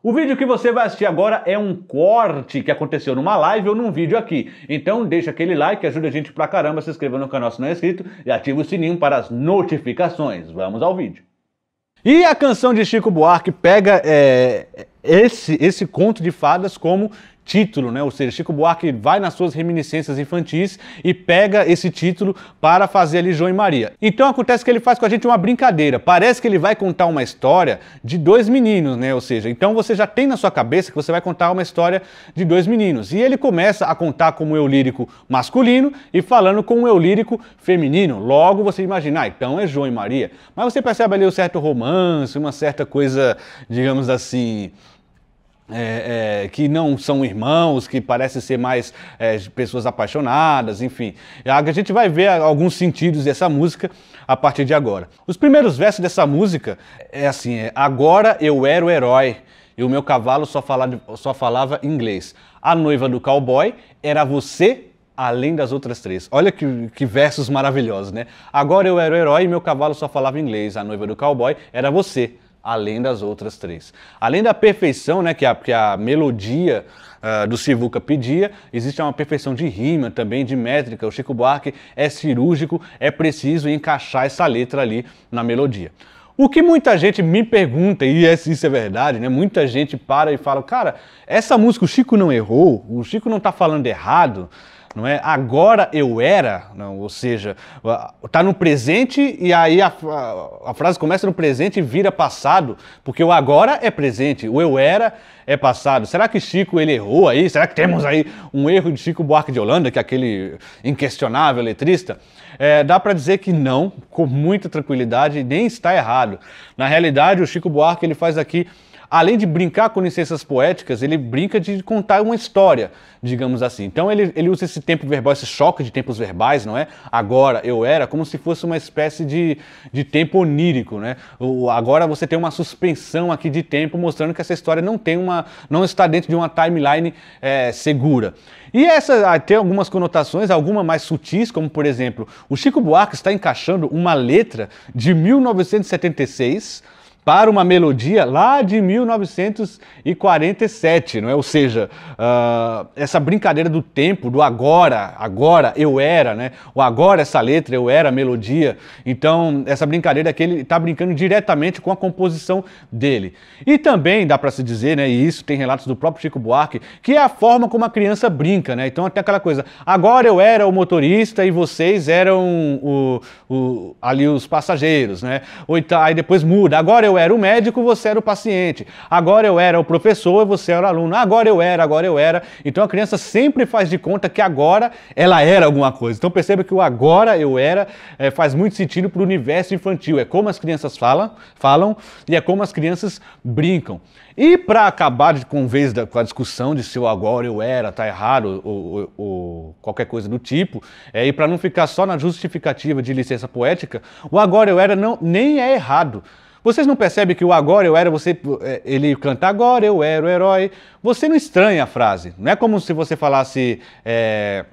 O vídeo que você vai assistir agora é um corte que aconteceu numa live ou num vídeo aqui. Então deixa aquele like, ajuda a gente pra caramba, se inscreva no canal se não é inscrito e ativa o sininho para as notificações. Vamos ao vídeo. E a canção de Chico Buarque pega é, esse, esse conto de fadas como título, né? Ou seja, Chico Buarque vai nas suas reminiscências infantis e pega esse título para fazer ali João e Maria. Então acontece que ele faz com a gente uma brincadeira. Parece que ele vai contar uma história de dois meninos, né? Ou seja, então você já tem na sua cabeça que você vai contar uma história de dois meninos. E ele começa a contar como eu lírico masculino e falando com o eu lírico feminino. Logo você imagina, ah, então é João e Maria. Mas você percebe ali um certo romance, uma certa coisa, digamos assim, é, é, que não são irmãos, que parecem ser mais é, pessoas apaixonadas, enfim. É, a gente vai ver alguns sentidos dessa música a partir de agora. Os primeiros versos dessa música é assim: é, Agora eu era o herói e o meu cavalo só falava, só falava inglês. A noiva do cowboy era você além das outras três. Olha que, que, versos maravilhosos, né? Agora eu era o herói e meu cavalo só falava inglês. A noiva do cowboy era você, além das outras três. Além da perfeição né, que, a, que a melodia uh, do Sivuca pedia, existe uma perfeição de rima também, de métrica. O Chico Buarque é cirúrgico, é preciso encaixar essa letra ali na melodia. O que muita gente me pergunta, e é, isso é verdade, né? Muita gente para e fala, cara, essa música o Chico não errou, o Chico não está falando errado não é? Agora eu era, não, ou seja, está no presente e aí a, a, a, frase começa no presente e vira passado, porque o agora é presente, o eu era é passado. Será que Chico ele errou aí? Será que temos aí um erro de Chico Buarque de Holanda, que é aquele inquestionável letrista? É, dá para dizer que não, com muita tranquilidade, nem está errado. Na realidade, o Chico Buarque ele faz aqui além de brincar com licenças poéticas, ele brinca de contar uma história, digamos assim. Então ele, ele usa esse tempo verbal, esse choque de tempos verbais, não é? Agora, eu era, como se fosse uma espécie de, de tempo onírico, né? O, agora você tem uma suspensão aqui de tempo, mostrando que essa história não tem uma, não está dentro de uma timeline é, segura. E essa ah, tem algumas conotações, alguma mais sutis, como por exemplo, o Chico Buarque está encaixando uma letra de 1976 para uma melodia lá de 1947, não é? Ou seja, uh, essa brincadeira do tempo, do agora, agora eu era, né? O agora essa letra, eu era a melodia. Então, essa brincadeira que ele está brincando diretamente com a composição dele. E também dá para se dizer, né? E isso tem relatos do próprio Chico Buarque, que é a forma como a criança brinca, né? Então, até aquela coisa, agora eu era o motorista e vocês eram o, o ali os passageiros, né? Ou, então, aí depois muda, agora eu eu era o médico, você era o paciente. Agora eu era o professor, você era o aluno. Agora eu era, agora eu era. Então a criança sempre faz de conta que agora ela era alguma coisa. Então perceba que o agora eu era é, faz muito sentido para o universo infantil. É como as crianças falam, falam e é como as crianças brincam. E para acabar de, com, vez da, com a discussão de se o agora eu era, tá errado, ou, ou, ou qualquer coisa do tipo, é, e para não ficar só na justificativa de licença poética, o agora eu era não, nem é errado. Vocês não percebem que o agora eu era, você, é, ele canta agora eu era o herói. Você não estranha a frase. Não é como se você falasse. É,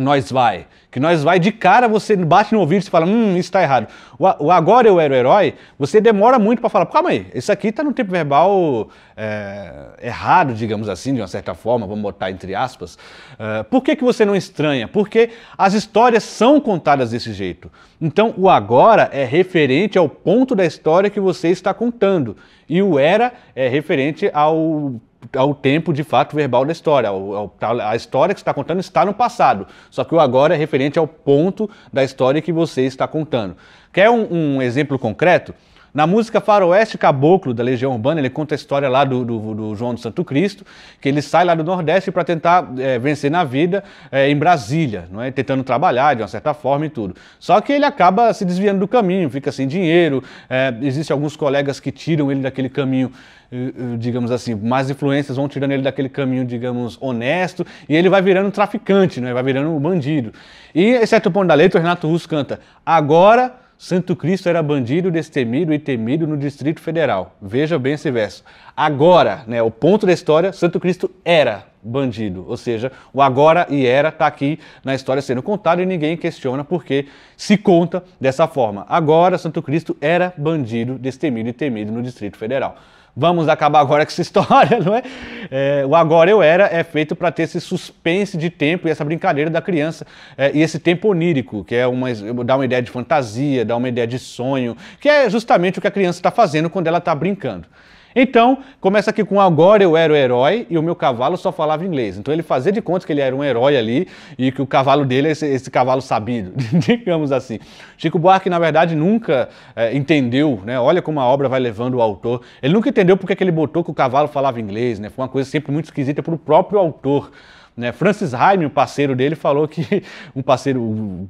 nós vai. Que nós vai de cara, você bate no ouvido e fala, hum, isso tá errado. O, o agora eu era o herói, você demora muito para falar, calma aí, isso aqui tá no tempo verbal é, errado, digamos assim, de uma certa forma, vamos botar entre aspas. É, por que, que você não estranha? Porque as histórias são contadas desse jeito. Então, o agora é referente ao ponto da história que você está contando. E o era é referente ao ao tempo de fato verbal da história. Tá, a história que você está contando está no passado, só que o agora é referente ao ponto da história que você está contando. Quer um, um exemplo concreto? Na música Faroeste Caboclo, da Legião Urbana, ele conta a história lá do, do, do João do Santo Cristo, que ele sai lá do Nordeste para tentar é, vencer na vida é, em Brasília, não é? tentando trabalhar de uma certa forma e tudo. Só que ele acaba se desviando do caminho, fica sem dinheiro, é, existem alguns colegas que tiram ele daquele caminho eh, eh, digamos assim, mais influências vão tirando ele daquele caminho, digamos, honesto, e ele vai virando traficante, é, vai virando bandido. E, em certo ponto da letra, o Renato Russo canta, agora Santo Cristo era bandido, destemido e temido no Distrito Federal. Veja bem esse verso. Agora, né, o ponto da história, Santo Cristo era bandido. Ou seja, o agora e era está aqui na história sendo contado e ninguém questiona porque se conta dessa forma. Agora, Santo Cristo era bandido, destemido e temido no Distrito Federal vamos acabar agora com essa história, não é? é o agora eu era é feito para ter esse suspense de tempo e essa brincadeira da criança é, e esse tempo onírico, que é uma dá uma ideia de fantasia, dá uma ideia de sonho, que é justamente o que a criança está fazendo quando ela está brincando. Então, começa aqui com agora eu era o herói e o meu cavalo só falava inglês. Então ele fazia de conta que ele era um herói ali e que o cavalo dele é esse, esse cavalo sabido, digamos assim. Chico Buarque, na verdade, nunca é, entendeu, né? Olha como a obra vai levando o autor. Ele nunca entendeu porque que ele botou que o cavalo falava inglês, né? Foi uma coisa sempre muito esquisita para o próprio autor. Né? Francis Heim, um parceiro dele, falou que, um parceiro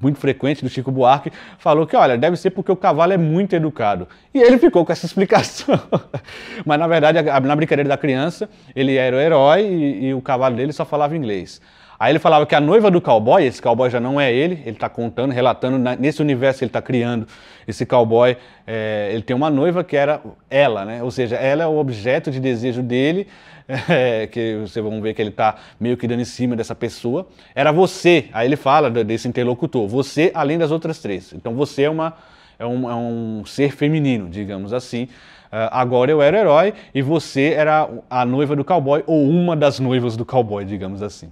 muito frequente do Chico Buarque, falou que, olha, deve ser porque o cavalo é muito educado. E ele ficou com essa explicação. Mas na verdade, na brincadeira da criança, ele era o herói e, e o cavalo dele só falava inglês. Aí ele falava que a noiva do cowboy, esse cowboy já não é ele, ele está contando, relatando, nesse universo que ele está criando, esse cowboy, é, ele tem uma noiva que era ela, né? Ou seja, ela é o objeto de desejo dele, é, que vocês vão ver que ele está meio que dando em cima dessa pessoa. Era você, aí ele fala desse interlocutor, você além das outras três. Então você é uma é um, é um, ser feminino, digamos assim. Uh, agora eu era o herói e você era a noiva do cowboy ou uma das noivas do cowboy, digamos assim.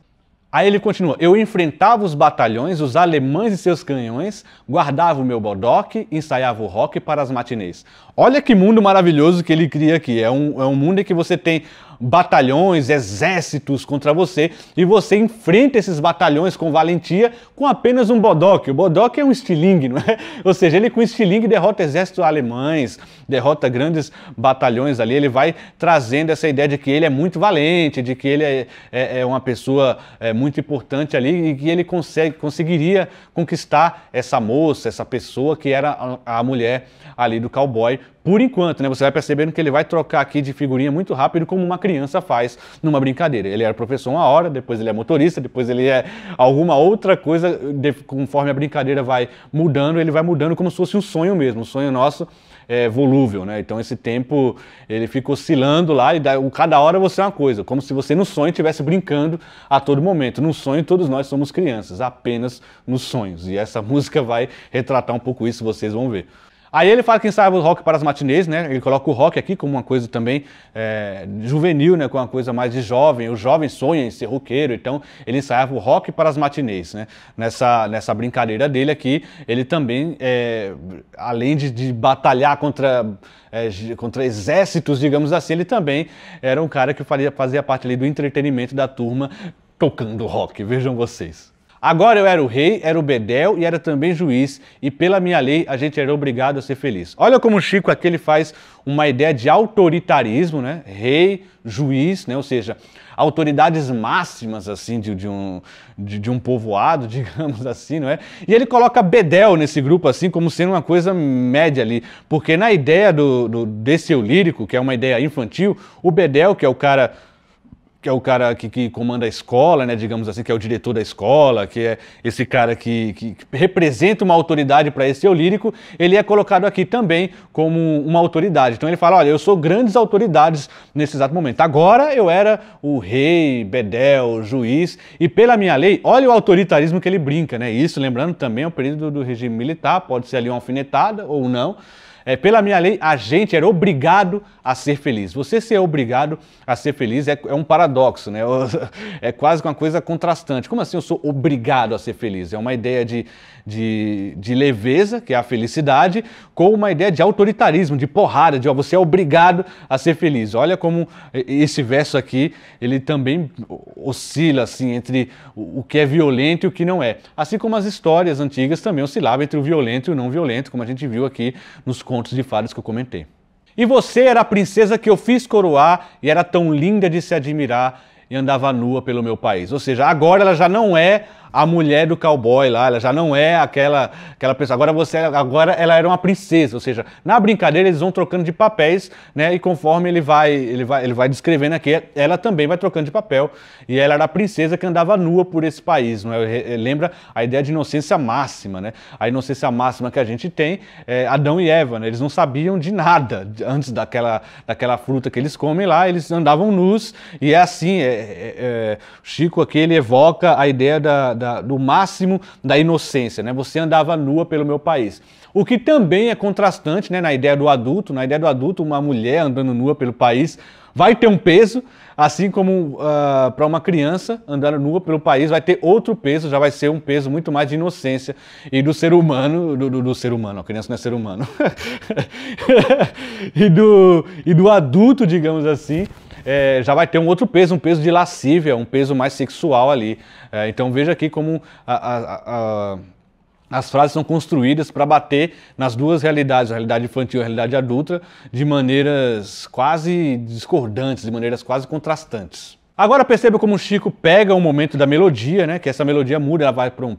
Aí ele continua: Eu enfrentava os batalhões, os alemães e seus canhões, guardava o meu bodoque, ensaiava o rock para as matinês. Olha que mundo maravilhoso que ele cria aqui. É um, é um mundo em que você tem batalhões, exércitos contra você e você enfrenta esses batalhões com valentia com apenas um bodoque. O bodoque é um estilingue, não é? Ou seja, ele com estilingue derrota exércitos alemães, derrota grandes batalhões ali. Ele vai trazendo essa ideia de que ele é muito valente, de que ele é, é, é uma pessoa é, muito importante ali e que ele consegue, conseguiria conquistar essa moça, essa pessoa que era a, a mulher ali do cowboy por enquanto, né? Você vai percebendo que ele vai trocar aqui de figurinha muito rápido, como uma criança faz numa brincadeira. Ele era professor uma hora, depois ele é motorista, depois ele é alguma outra coisa, conforme a brincadeira vai mudando, ele vai mudando como se fosse um sonho mesmo, um sonho nosso é, volúvel, né? Então esse tempo ele fica oscilando lá e dá, cada hora você é uma coisa, como se você no sonho estivesse brincando a todo momento. No sonho todos nós somos crianças, apenas nos sonhos. E essa música vai retratar um pouco isso, vocês vão ver. Aí ele fala que ensaiava o rock para as matinês, né? Ele coloca o rock aqui como uma coisa também é, juvenil, né? Com uma coisa mais de jovem. O jovem sonha em ser roqueiro, então ele ensaiava o rock para as matinês, né? Nessa, nessa brincadeira dele aqui, ele também, é, além de, de, batalhar contra, é, contra exércitos, digamos assim, ele também era um cara que fazia, fazia parte ali do entretenimento da turma tocando rock. Vejam vocês. Agora eu era o rei, era o bedel e era também juiz, e pela minha lei a gente era obrigado a ser feliz. Olha como Chico aqui ele faz uma ideia de autoritarismo, né? Rei, juiz, né? Ou seja, autoridades máximas assim de, de um, de, de, um povoado, digamos assim, não é? E ele coloca bedel nesse grupo assim como sendo uma coisa média ali, porque na ideia do, do desse eu lírico, que é uma ideia infantil, o bedel, que é o cara que é o cara que, que, comanda a escola, né, digamos assim, que é o diretor da escola, que é esse cara que, que representa uma autoridade para esse eu lírico, ele é colocado aqui também como uma autoridade. Então ele fala, olha, eu sou grandes autoridades nesse exato momento. Agora eu era o rei, bedel, juiz, e pela minha lei, olha o autoritarismo que ele brinca, né? Isso, lembrando, também é o período do regime militar, pode ser ali uma alfinetada ou não, é, pela minha lei, a gente era obrigado a ser feliz. Você ser obrigado a ser feliz é, é um paradoxo, né? É quase uma coisa contrastante. Como assim eu sou obrigado a ser feliz? É uma ideia de, de, de leveza, que é a felicidade, com uma ideia de autoritarismo, de porrada, de ó, você é obrigado a ser feliz. Olha como esse verso aqui, ele também oscila assim entre o que é violento e o que não é. Assim como as histórias antigas também oscilavam entre o violento e o não violento, como a gente viu aqui nos contos contos de fadas que eu comentei. E você era a princesa que eu fiz coroar e era tão linda de se admirar e andava nua pelo meu país. Ou seja, agora ela já não é a mulher do cowboy lá, ela já não é aquela aquela pessoa. Agora você agora ela era uma princesa, ou seja, na brincadeira eles vão trocando de papéis, né? E conforme ele vai ele vai ele vai descrevendo aqui, ela também vai trocando de papel e ela era a princesa que andava nua por esse país, não é? Eh, lembra a ideia de inocência máxima, né? A inocência máxima que a gente tem é Adão e Eva, né? Eles não sabiam de nada antes daquela daquela fruta que eles comem lá, eles andavam nus e é assim, é, é, é, é, Chico aqui ele evoca a ideia da, da, do máximo da inocência, né? Você andava nua pelo meu país. O que também é contrastante né, na ideia do adulto. Na ideia do adulto, uma mulher andando nua pelo país vai ter um peso, assim como uh, ah, para uma criança andando nua pelo país vai ter outro peso, já vai ser um peso muito mais de inocência e do ser humano, do, do, do ser humano, a criança não é ser humano, e, do, e do adulto, digamos assim, é, já vai ter um outro peso, um peso de lascívia, um peso mais sexual ali. É, então veja aqui como a, a, a, as frases são construídas para bater nas duas realidades, a realidade infantil e a realidade adulta, de maneiras quase discordantes, de maneiras quase contrastantes. Agora perceba como o Chico pega o momento da melodia, né? Que essa melodia muda, ela vai para um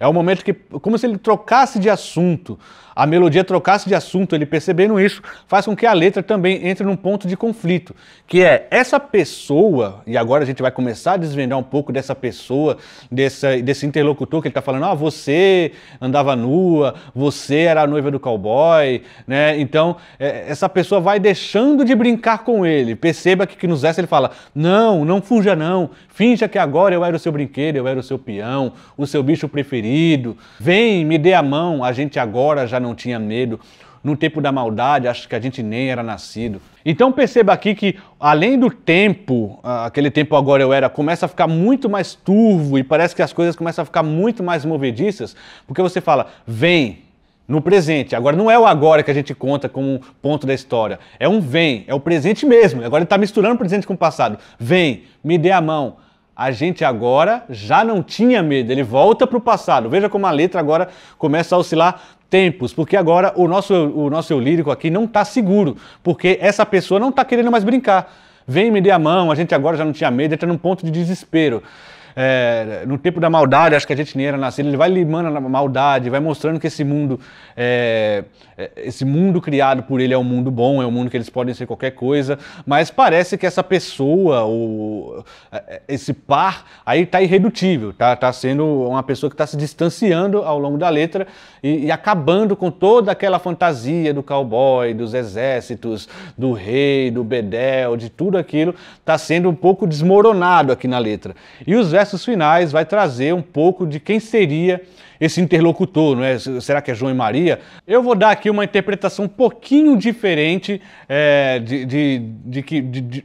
É um momento que como se ele trocasse de assunto, a melodia trocasse de assunto, ele percebendo isso, faz com que a letra também entre num ponto de conflito, que é essa pessoa, e agora a gente vai começar a desvendar um pouco dessa pessoa, dessa, desse interlocutor que ele está falando, ah, você andava nua, você era a noiva do cowboy, né? Então, é, essa pessoa vai deixando de brincar com ele. Perceba que, que nos essa ele fala, não, não fuja não, finja que agora eu era o seu brinquedo, eu era o seu peão, o seu bicho preferido, vem, me dê a mão, a gente agora já não tinha medo. No tempo da maldade, acho que a gente nem era nascido. Então perceba aqui que, além do tempo, aquele tempo agora eu era, começa a ficar muito mais turvo e parece que as coisas começam a ficar muito mais movediças, porque você fala, vem, no presente. Agora não é o agora que a gente conta como ponto da história. É um vem, é o presente mesmo. Agora ele está misturando o presente com o passado. Vem, me dê a mão a gente agora já não tinha medo, ele volta para o passado. Veja como a letra agora começa a oscilar tempos, porque agora o nosso, o nosso eu lírico aqui não está seguro, porque essa pessoa não está querendo mais brincar. Vem me dê a mão, a gente agora já não tinha medo, entra tá num ponto de desespero é, no tempo da maldade, acho que a gente nem era nascido, ele vai limando a maldade, vai mostrando que esse mundo, é, é, esse mundo criado por ele é um mundo bom, é um mundo que eles podem ser qualquer coisa, mas parece que essa pessoa, ou é, é, esse par, aí está irredutível, tá, tá sendo uma pessoa que está se distanciando ao longo da letra e, e acabando com toda aquela fantasia do cowboy, dos exércitos, do rei, do bedel, de tudo aquilo, está sendo um pouco desmoronado aqui na letra. E os versos versos finais vai trazer um pouco de quem seria esse interlocutor, não é? Será que é João e Maria? Eu vou dar aqui uma interpretação um pouquinho diferente é, de, de, de, que, de,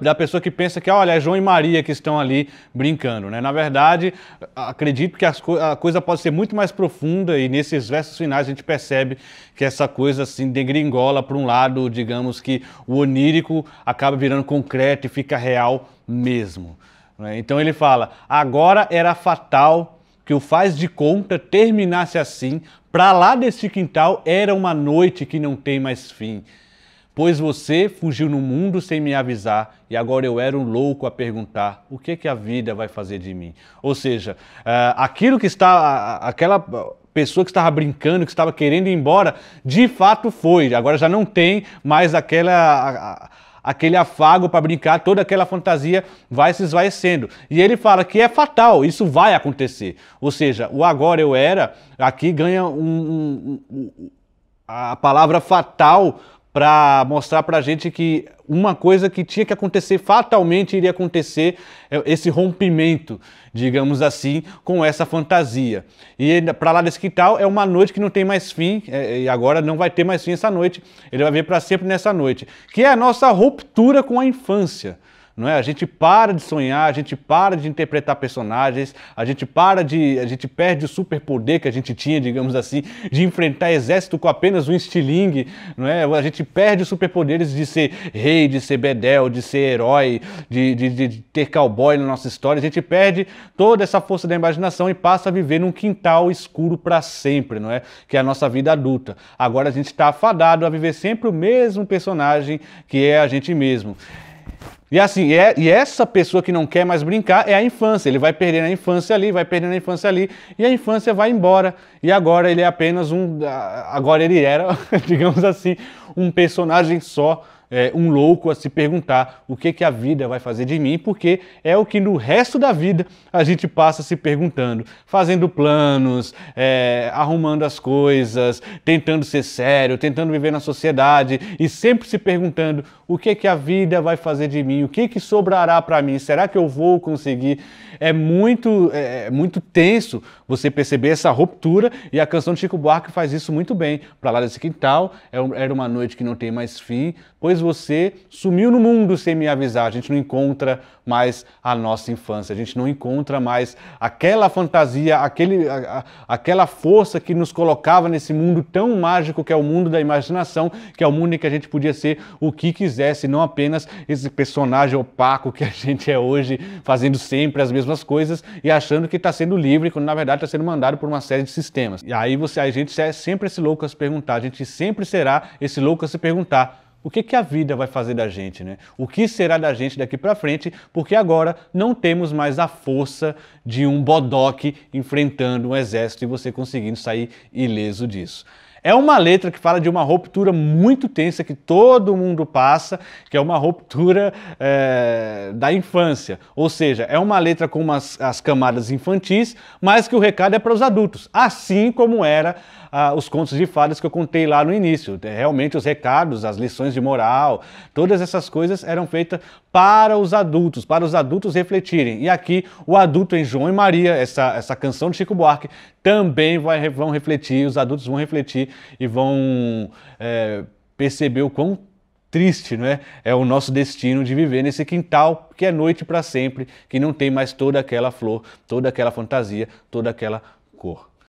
da pessoa que pensa que olha, é João e Maria que estão ali brincando. Né? Na verdade, acredito que co a coisa pode ser muito mais profunda e nesses versos finais a gente percebe que essa coisa assim degringola para um lado, digamos que o onírico acaba virando concreto e fica real mesmo. Né? Então ele fala: agora era fatal que o faz de conta terminasse assim, para lá deste quintal era uma noite que não tem mais fim. Pois você fugiu no mundo sem me avisar, e agora eu era um louco a perguntar o que que a vida vai fazer de mim. Ou seja, eh, aquilo que está, aquela pessoa que estava brincando, que estava querendo ir embora, de fato foi. Agora já não tem mais aquela aquele afago para brincar, toda aquela fantasia vai se esvaecendo. E ele fala que é fatal, isso vai acontecer. Ou seja, o agora eu era aqui ganha um, um, um a palavra fatal para mostrar para a gente que uma coisa que tinha que acontecer, fatalmente iria acontecer é esse rompimento, digamos assim, com essa fantasia. E para lá desse quintal é uma noite que não tem mais fim, é, é, e agora não vai ter mais fim essa noite, ele vai ver para sempre nessa noite, que é a nossa ruptura com a infância não é? A gente para de sonhar, a gente para de interpretar personagens, a gente para de, a gente perde o superpoder que a gente tinha, digamos assim, de enfrentar exército com apenas um estilingue, não é? A gente perde os superpoderes de ser rei, de ser bedel, de ser herói, de, de, de ter cowboy na nossa história. A gente perde toda essa força da imaginação e passa a viver num quintal escuro para sempre, não é? Que é a nossa vida adulta. Agora a gente está afadado a viver sempre o mesmo personagem que é a gente mesmo. E assim, é, e essa pessoa que não quer mais brincar é a infância. Ele vai perder a infância ali, vai perdendo a infância ali, e a infância vai embora. E agora ele é apenas um. Ah, agora ele era, digamos assim, um personagem só é, um louco a se perguntar o que, que a vida vai fazer de mim, porque é o que no resto da vida a gente passa se perguntando, fazendo planos, é, arrumando as coisas, tentando ser sério, tentando viver na sociedade e sempre se perguntando o que, que a vida vai fazer de mim, o que, que sobrará para mim, será que eu vou conseguir? é muito, é, é, muito tenso você perceber essa ruptura e a canção de Chico Buarque faz isso muito bem. Para lá desse quintal, é era uma noite que não tem mais fim, pois você sumiu no mundo sem me avisar. A gente não encontra mais a nossa infância, a gente não encontra mais aquela fantasia, aquele, a, a, aquela força que nos colocava nesse mundo tão mágico que é o mundo da imaginação, que é o mundo em que a gente podia ser o que quisesse, não apenas esse personagem opaco que a gente é hoje, fazendo sempre as mesmas mesmas coisas e achando que está sendo livre, quando na verdade está sendo mandado por uma série de sistemas. E aí você, a gente é sempre esse louco a se perguntar, a gente sempre será esse louco a se perguntar. O que, que a vida vai fazer da gente, né? O que será da gente daqui para frente? Porque agora não temos mais a força de um bodoque enfrentando um exército e você conseguindo sair ileso disso. É uma letra que fala de uma ruptura muito tensa que todo mundo passa, que é uma ruptura é, da infância. Ou seja, é uma letra com umas, as camadas infantis, mas que o recado é para os adultos, assim como era ah, os contos de fadas que eu contei lá no início. É, realmente os recados, as lições de moral, todas essas coisas eram feitas para os adultos, para os adultos refletirem. E aqui o adulto em João e Maria, essa, essa canção de Chico Buarque, também vai, vão refletir, os adultos vão refletir e vão é, perceber o quão triste, né? É o nosso destino de viver nesse quintal que é noite para sempre, que não tem mais toda aquela flor, toda aquela fantasia, toda aquela cor.